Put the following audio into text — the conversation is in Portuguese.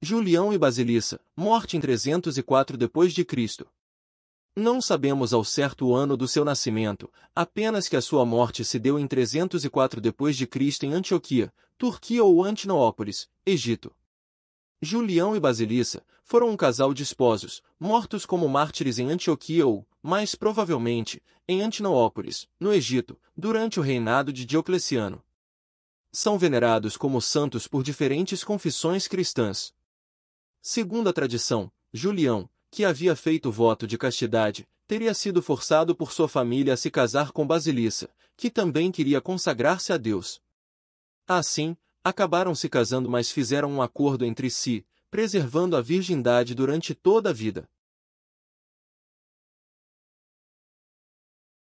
Julião e Basilissa, morte em 304 d.C. Não sabemos ao certo o ano do seu nascimento, apenas que a sua morte se deu em 304 d.C. em Antioquia, Turquia ou Antinópolis, Egito. Julião e Basilissa foram um casal de esposos, mortos como mártires em Antioquia ou, mais provavelmente, em Antinópolis, no Egito, durante o reinado de Diocleciano. São venerados como santos por diferentes confissões cristãs. Segundo a tradição, Julião, que havia feito voto de castidade, teria sido forçado por sua família a se casar com Basilissa, que também queria consagrar-se a Deus. Assim, acabaram se casando mas fizeram um acordo entre si, preservando a virgindade durante toda a vida.